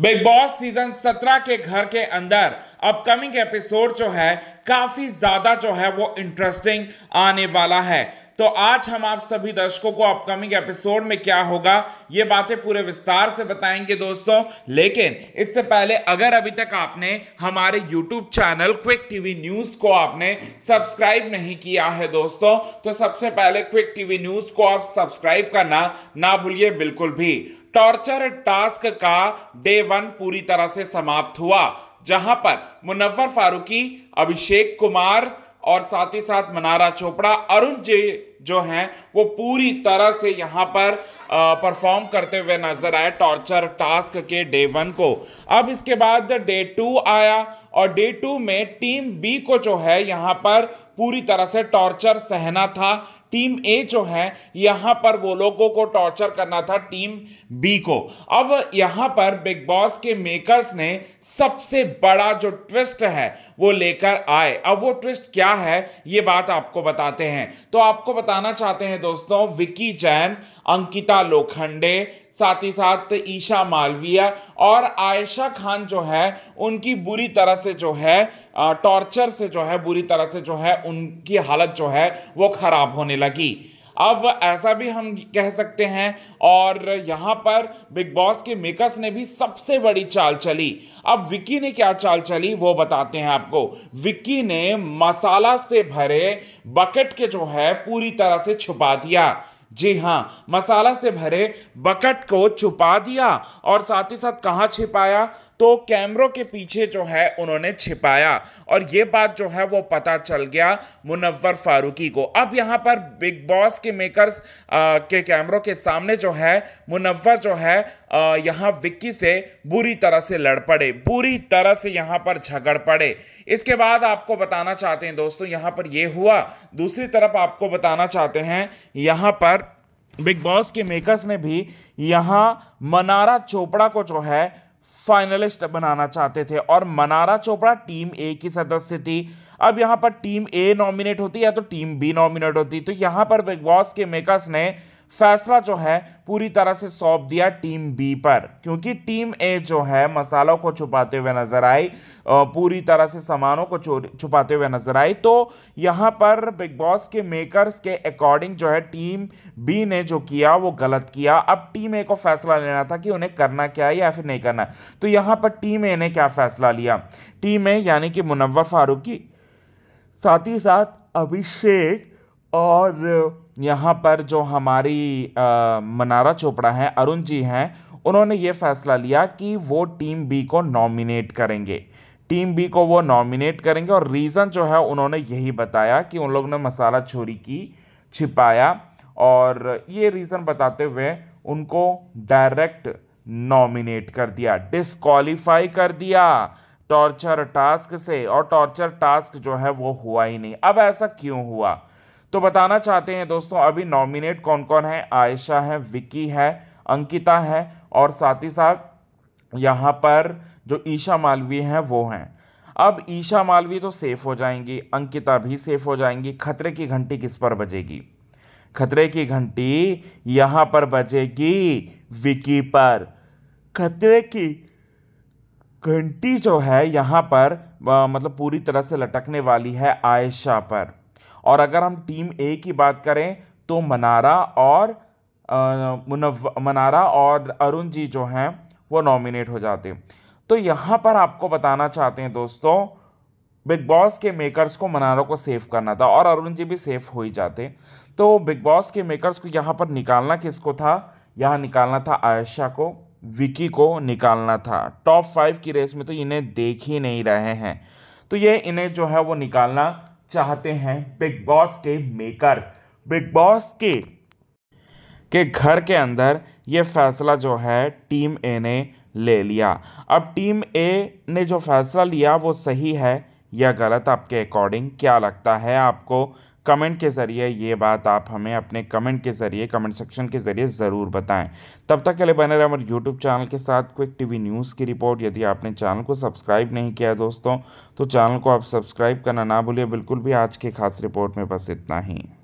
big boss season 17 के घर के अंदर अपकमिंग एपिसोड जो है काफ़ी ज़्यादा जो है वो इंटरेस्टिंग आने वाला है तो आज हम आप सभी दर्शकों को अपकमिंग एपिसोड में क्या होगा ये बातें पूरे विस्तार से बताएंगे दोस्तों लेकिन इससे पहले अगर अभी तक आपने हमारे YouTube channel Quick TV News को आपने सब्सक्राइब नहीं किया है दोस्तों तो सबसे पहले क्विक टीवी न्यूज को आप सब्सक्राइब करना ना भूलिए बिल्कुल भी टॉर्चर टास्क का डे वन पूरी तरह से समाप्त हुआ जहां पर मुनव्वर फारूकी अभिषेक कुमार और साथ ही साथ मनारा चोपड़ा अरुण जी जो हैं वो पूरी तरह से यहाँ पर परफॉर्म करते हुए नजर आए टॉर्चर टास्क के डे वन को अब इसके बाद डे टू आया और डे टू में टीम बी को जो है यहाँ पर पूरी तरह से टॉर्चर सहना था टीम ए जो है यहां पर वो लोगों को टॉर्चर करना था टीम बी को अब यहां पर बिग बॉस के मेकर्स ने सबसे बड़ा जो ट्विस्ट है वो लेकर आए अब वो ट्विस्ट क्या है ये बात आपको बताते हैं तो आपको बताना चाहते हैं दोस्तों विकी जैन अंकिता लोखंडे साथ ही साथ ईशा मालविया और आयशा खान जो है उनकी बुरी तरह से जो है टॉर्चर से जो है बुरी तरह से जो है उनकी हालत जो है वो ख़राब होने लगी अब ऐसा भी हम कह सकते हैं और यहाँ पर बिग बॉस के मेकर्स ने भी सबसे बड़ी चाल चली अब विक्की ने क्या चाल चली वो बताते हैं आपको विक्की ने मसाला से भरे बकेट के जो है पूरी तरह से छुपा दिया जी हाँ मसाला से भरे बकट को छुपा दिया और साथ ही साथ कहाँ छिपाया तो कैमरों के पीछे जो है उन्होंने छिपाया और ये बात जो है वो पता चल गया मुनव्वर फारूकी को अब यहाँ पर बिग बॉस के मेकर्स आ, के कैमरों के सामने जो है मुनव्वर जो है यहाँ विक्की से बुरी तरह से लड़ पड़े बुरी तरह से यहाँ पर झगड़ पड़े इसके बाद आपको बताना चाहते हैं दोस्तों यहाँ पर ये हुआ दूसरी तरफ आपको बताना चाहते हैं यहाँ पर बिग बॉस के मेकर्स ने भी यहाँ मनारा चोपड़ा को जो है फाइनलिस्ट बनाना चाहते थे और मनारा चोपड़ा टीम ए की सदस्य थी अब यहाँ पर टीम ए नॉमिनेट होती या तो टीम बी नॉमिनेट होती तो यहाँ पर बिग बॉस के मेकर्स ने फैसला जो है पूरी तरह से सौंप दिया टीम बी पर क्योंकि टीम ए जो है मसालों को छुपाते हुए नजर आई पूरी तरह से सामानों को छुपाते हुए नजर आई तो यहाँ पर बिग बॉस के मेकर्स के अकॉर्डिंग जो है टीम बी ने जो किया वो गलत किया अब टीम ए को फैसला लेना था कि उन्हें करना क्या है या फिर नहीं करना तो यहाँ पर टीम ए ने क्या फैसला लिया टीम ए यानी कि मुनवर फारूकी साथ ही साथ अभिषेक और यहाँ पर जो हमारी आ, मनारा चोपड़ा हैं अरुण जी हैं उन्होंने ये फैसला लिया कि वो टीम बी को नॉमिनेट करेंगे टीम बी को वो नॉमिनेट करेंगे और रीज़न जो है उन्होंने यही बताया कि उन लोगों ने मसाला चोरी की छिपाया और ये रीज़न बताते हुए उनको डायरेक्ट नॉमिनेट कर दिया डिसक्वालीफाई कर दिया टॉर्चर टास्क से और टॉर्चर टास्क जो है वो हुआ ही नहीं अब ऐसा क्यों हुआ तो बताना चाहते हैं दोस्तों अभी नॉमिनेट कौन कौन है आयशा है विक्की है अंकिता है और साथ ही साथ यहाँ पर जो ईशा मालवी हैं वो हैं अब ईशा मालवी तो सेफ़ हो जाएंगी अंकिता भी सेफ़ हो जाएंगी खतरे की घंटी किस पर बजेगी खतरे की घंटी यहाँ पर बजेगी विकी पर खतरे की घंटी जो है यहाँ पर आ, मतलब पूरी तरह से लटकने वाली है आयशा पर और अगर हम टीम ए की बात करें तो मनारा और मुनव मनारा और अरुण जी जो हैं वो नॉमिनेट हो जाते तो यहाँ पर आपको बताना चाहते हैं दोस्तों बिग बॉस के मेकर्स को मनारा को सेव करना था और अरुण जी भी सेफ हो ही जाते तो बिग बॉस के मेकर्स को यहाँ पर निकालना किसको था यहाँ निकालना था आयशा को विकी को निकालना था टॉप फाइव की रेस में तो इन्हें देख ही नहीं रहे हैं तो ये इन्हें जो है वो निकालना चाहते हैं बिग बॉस के मेकर बिग बॉस के के घर के अंदर ये फैसला जो है टीम ए ने ले लिया अब टीम ए ने जो फैसला लिया वो सही है या गलत आपके अकॉर्डिंग क्या लगता है आपको कमेंट के ज़रिए ये बात आप हमें अपने कमेंट के ज़रिए कमेंट सेक्शन के ज़रिए ज़रूर बताएं तब तक के लिए बने रहे हमारे यूट्यूब चैनल के साथ क्विक टीवी न्यूज़ की रिपोर्ट यदि आपने चैनल को सब्सक्राइब नहीं किया दोस्तों तो चैनल को आप सब्सक्राइब करना ना भूलिए बिल्कुल भी आज की खास रिपोर्ट में बस इतना ही